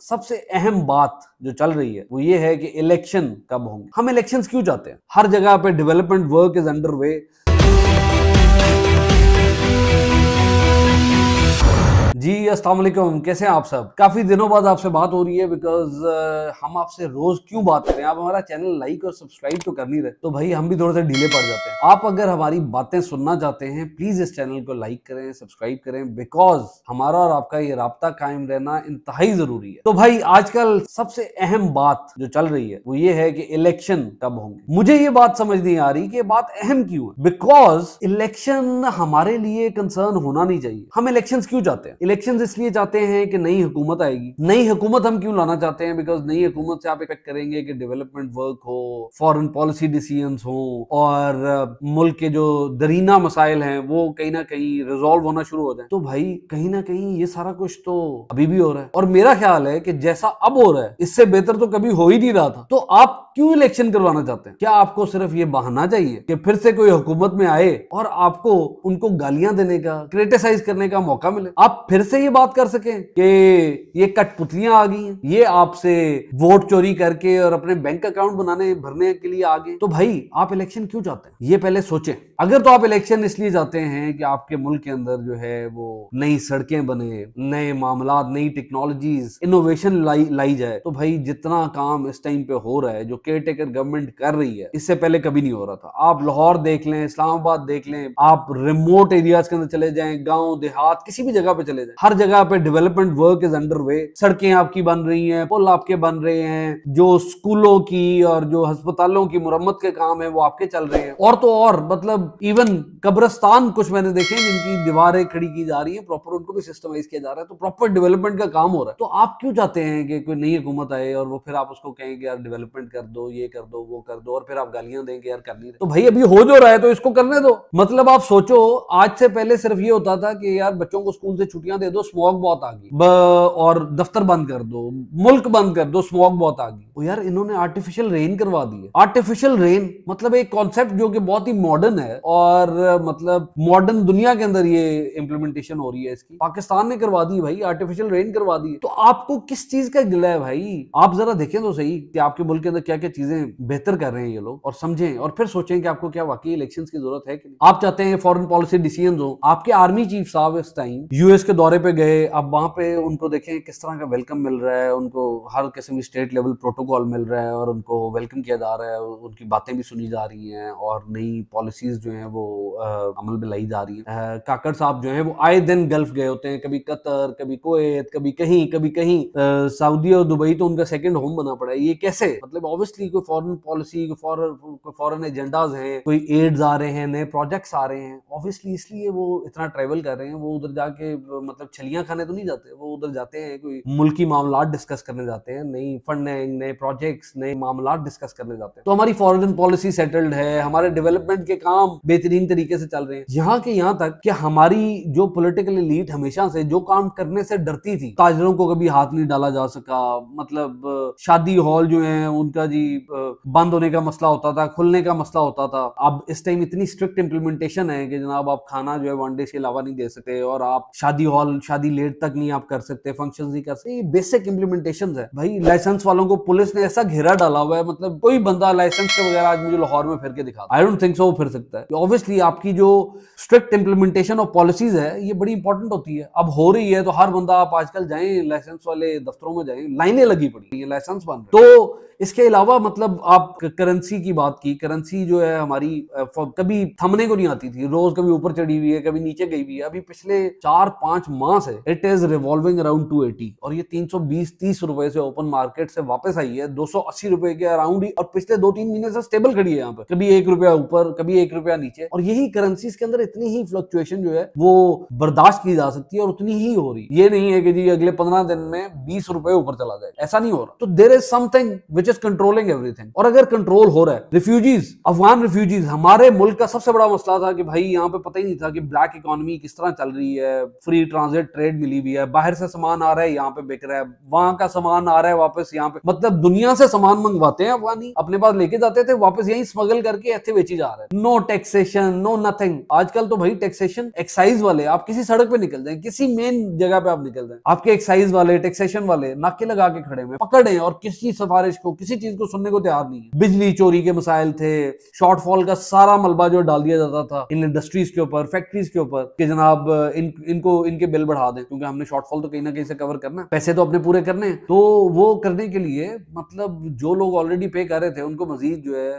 सबसे अहम बात जो चल रही है वो ये है कि इलेक्शन कब होंगे हम इलेक्शंस क्यों जाते हैं हर जगह पे development work is under way जी असलम कैसे हैं आप सब काफ़ी दिनों बाद आपसे बात हो रही है बिकॉज uh, हम आपसे रोज़ क्यों बात करें आप हमारा चैनल लाइक और सब्सक्राइब तो कर नहीं रहे तो भाई हम भी थोड़े से ढीले पड़ जाते हैं आप अगर हमारी बातें सुनना चाहते हैं प्लीज़ इस चैनल को लाइक करें सब्सक्राइब करें बिकॉज हमारा और आपका ये रबता कायम रहना इंतहाई ज़रूरी है तो भाई आजकल सबसे अहम बात जो चल रही है वो ये है कि इलेक्शन कब होंगे मुझे ये बात समझ नहीं आ रही कि बात अहम क्यों है बिकॉज इलेक्शन हमारे लिए कंसर्न होना नहीं चाहिए हम इलेक्शन क्यों जाते हैं इलेक्शंस इसलिए चाहते हैं कि नई हुकूमत आएगी नई हुकूमत हम क्यों लाना चाहते हैं बिकॉज नई हुकूमत से आप एक्सपेक्ट करेंगे कि डेवलपमेंट वर्क हो फॉरेन पॉलिसी डिसीजन हो और मुल्क के जो दरीना मसाइल हैं वो कहीं ना कहीं रिजोल्व होना शुरू हो जाए तो भाई कहीं ना कहीं ये सारा कुछ तो अभी भी हो रहा है और मेरा ख्याल है कि जैसा अब हो रहा है इससे बेहतर तो कभी हो ही नहीं रहा था तो आप क्यों इलेक्शन करवाना चाहते हैं क्या आपको सिर्फ ये बहाना चाहिए कि फिर से कोई हुकूमत में आए और आपको उनको गालियां देने का क्रिटिसाइज करने का मौका मिले आप फिर से ये बात कर सके कि ये कठपुतलियां आ गई हैं ये आपसे वोट चोरी करके और अपने बैंक अकाउंट बनाने भरने के लिए आ गए तो भाई आप इलेक्शन क्यों चाहते हैं ये पहले सोचें अगर तो आप इलेक्शन इसलिए जाते हैं कि आपके मुल्क के अंदर जो है वो नई सड़कें बने नए मामला नई टेक्नोलॉजीज इनोवेशन लाई लाई जाए तो भाई जितना काम इस टाइम पे हो रहा है जो केयर टेकर गवर्नमेंट कर रही है इससे पहले कभी नहीं हो रहा था आप लाहौर देख लें इस्लामाबाद देख लें आप रिमोट एरियाज के अंदर चले जाए गाँव देहात किसी भी जगह पे चले जाए हर जगह पे development work is under way सड़कें आपकी बन रही हैं पुल आपके बन रहे हैं जो स्कूलों की और जो अस्पतालों की मुरम्मत के काम है वो आपके चल रहे हैं और तो और मतलब इवन कब्रस्तान कुछ मैंने देखे जिनकी दीवारें खड़ी की जा रही है प्रॉपर उनको भी सिस्टमाइज किया जा रहा है तो प्रॉपर डेवलपमेंट का काम हो रहा है तो आप क्यों चाहते हैं कि कोई नई हुकूमत आए और वो फिर आप उसको कहेंगे यार डेवलपमेंट कर दो ये कर दो वो कर दो और फिर आप गालियां देंगे यार कर नहीं तो भाई अभी हो जो रहा है तो इसको करने दो मतलब आप सोचो आज से पहले सिर्फ ये होता था कि यार बच्चों को स्कूल से छुट्टियां दे दो स्मॉक बहुत आ गई और दफ्तर बंद कर दो मुल्क बंद कर दो स्मॉक बहुत आ गई तो यार इन्होंने आर्टिफिशियल रेन करवा दी है आर्टिफिशियल रेन मतलब एक कॉन्सेप्ट जो कि बहुत ही मॉडर्न है और मतलब मॉडर्न दुनिया के अंदर ये इम्प्लीमेंटेशन हो रही है इसकी पाकिस्तान ने करवा दी भाई आर्टिफिशियल रेन करवा दी तो आपको किस चीज का गिला है भाई आप जरा देखें तो सही कि आपके मुल्क के अंदर क्या करके चीजें बेहतर कर रहे हैं ये लोग और समझें और फिर सोचें कि आपको क्या वाकई इलेक्शन की जरूरत है कि आप चाहते हैं फॉरन पॉलिसी डिसीजन हो आपके आर्मी चीफ साहब इस टाइम यूएस के दौरे पे गए आप वहां पे उनको देखें किस तरह का वेलकम मिल रहा है उनको हर किस्म की स्टेट लेवल प्रोटोकॉल मिल रहा है और उनको वेलकम किया जा रहा है उनकी बातें भी सुनी जा रही हैं और नई पॉलिसीज जो हैं वो आ, अमल में लाई जा रही है काकड़ साहब जो हैं वो आए दिन गल्फ गए होते हैं कभी कतर कभी कोत कभी कहीं कभी कहीं सऊदी और दुबई तो उनका सेकेंड होम बना पड़ा है ये कैसे मतलब ऑब्वियस ऑब्वियसली कोई फॉरेन पॉलिसी कोई फॉरेन कोई एजेंडाज हैं कोई एड्स आ रहे हैं नए प्रोजेक्ट्स आ रहे हैं ऑब्वियसली इसलिए वो इतना ट्रेवल कर रहे हैं वो उधर जाके मतलब छलियाँ खाने तो नहीं जाते वो उधर जाते हैं कोई मुल्की मामला डिस्कस करने जाते हैं नई फंडिंग नए प्रोजेक्ट्स नए मामला डिस्कस करने जाते हैं तो हमारी फॉरन पॉलिसी सेटल्ड है हमारे डेवलपमेंट के काम बेहतरीन तरीके से चल रहे हैं यहाँ के यहाँ तक कि हमारी जो पोलिटिकल लीड हमेशा से जो काम करने से डरती थी ताजरों को कभी हाथ नहीं डाला जा सका मतलब शादी हॉल जो है उनका जी बंद होने का मसला होता था खुलने का मसला होता था अब इस टाइम इतनी स्ट्रिक्ट इम्प्लीमेंटेशन है कि जनाब आप खाना जो है वन डे के अलावा नहीं दे सकते और आप शादी हॉल शादी लेट तक नहीं आप कर सकते फंक्शन नहीं कर सकते ये बेसिक इम्प्लीमेंटेशन है भाई लाइसेंस वालों को पुलिस ने ऐसा घेरा डाला हुआ है मतलब कोई बंदा लाइसेंस के बगैर आज मुझे लाहौर में फिर के दिखा आई डोंट थिंक सो वो फिर सकता है ऑब्वियसली आपकी जो स्ट्रिक्ट इम्प्लीमेंटेशन ऑफ पॉलिसीज है ये बड़ी इंपॉर्टेंट होती है अब हो रही है तो हर बंदा आप आजकल जाए लाइसेंस वाले दफ्तरों में जाए लाइनें लगी पड़ी ये लाइसेंस बंद तो इसके अलावा अलावा मतलब आप करेंसी की बात की करेंसी जो है हमारी कभी थमने को नहीं आती थी रोज कभी ऊपर चढ़ी हुई है कभी नीचे गई हुई है अभी पिछले चार पांच माह से it is revolving around two eighty और ये तीन सौ बीस तीस रुपए से ओपन मार्केट से वापस आई है दो सौ अस्सी रुपए के अराउंड ही और पिछले दो तीन महीने से स्टेबल खड़ी है यहाँ पर कभी एक रुपया ऊपर कभी एक रुपया नीचे और यही करेंसी के अंदर इतनी ही फ्लक्चुएशन जो है वो बर्दाश्त की जा सकती है और उतनी ही हो रही ये नहीं है कि जी अगले पंद्रह दिन में बीस रुपए ऊपर चला जाए ऐसा नहीं हो रहा तो there is something which is control controlling everything और अगर कंट्रोल हो रहा है रिफ्यूजीज अफगान रिफ्यूजीज हमारे मुल्क का सबसे बड़ा मसला था कि भाई यहाँ पे पता ही नहीं था कि ब्लैक इकोनॉमी किस तरह चल रही है फ्री ट्रांजिट ट्रेड मिली हुई है बाहर से सामान आ रहा है यहाँ पे बिक रहा है वहां का सामान आ रहा है वापस यहाँ पे मतलब दुनिया से सामान मंगवाते हैं अफगानी अपने पास लेके जाते थे तो वापस यही स्मगल करके ऐसे बेची जा रहे हैं नो टैक्सेशन नो नथिंग आजकल तो भाई टैक्सेशन एक्साइज वाले आप किसी सड़क पे निकल जाए किसी मेन जगह पे आप निकल जाए आपके एक्साइज वाले टैक्सेशन वाले नाके लगा के खड़े हुए पकड़े और किसी सिफारिश को किसी चीज को तो सुनने को तैयार नहीं है बिजली चोरी के मसाइल थे शॉर्टफॉल का सारा मलबा जो डाल दिया जाता था इन इंडस्ट्रीज के ऊपर फैक्ट्रीज के ऊपर कि जनाब इन इनको इनके बिल बढ़ा दें क्योंकि हमने शॉर्टफॉल तो कहीं ना कहीं से कवर करना पैसे तो अपने पूरे करने हैं तो वो करने के लिए मतलब जो लोग ऑलरेडी पे कर रहे थे उनको मजीद जो है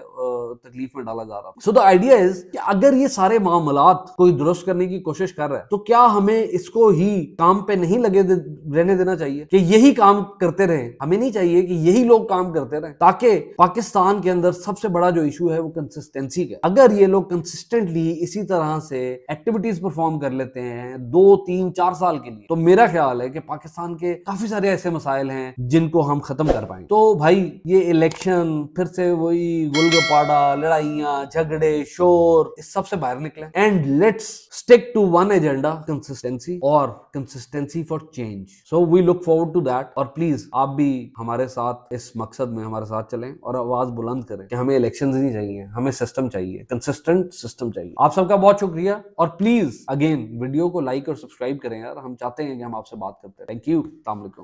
तकलीफ में डाला जा रहा सो द आइडिया इज कि अगर ये सारे मामला कोई दुरुस्त करने की कोशिश कर रहा है तो क्या हमें इसको ही काम पे नहीं लगे दे, रहने देना चाहिए कि यही काम करते रहे हमें नहीं चाहिए कि यही लोग काम करते रहे ताकि ताकि पाकिस्तान के अंदर सबसे बड़ा जो इशू है वो कंसिस्टेंसी का अगर ये लोग कंसिस्टेंटली इसी तरह से एक्टिविटीज परफॉर्म कर लेते हैं दो तीन चार साल के लिए तो मेरा ख्याल है कि पाकिस्तान के काफी सारे ऐसे मसाइल हैं जिनको हम खत्म कर पाए तो भाई ये इलेक्शन फिर से वही गुलगपाड़ा लड़ाइया झगड़े शोर इस सबसे बाहर निकले and let's stick to one agenda consistency और consistency for change so we look forward to that और प्लीज आप भी हमारे साथ इस मकसद में हमारे साथ साथ चलें और आवाज बुलंद करें कि हमें इलेक्शन नहीं चाहिए हमें सिस्टम चाहिए कंसिस्टेंट सिस्टम चाहिए आप सबका बहुत शुक्रिया और प्लीज अगेन वीडियो को लाइक और सब्सक्राइब करें यार हम चाहते हैं कि हम आपसे बात करते हैं थैंक यू अलैक्म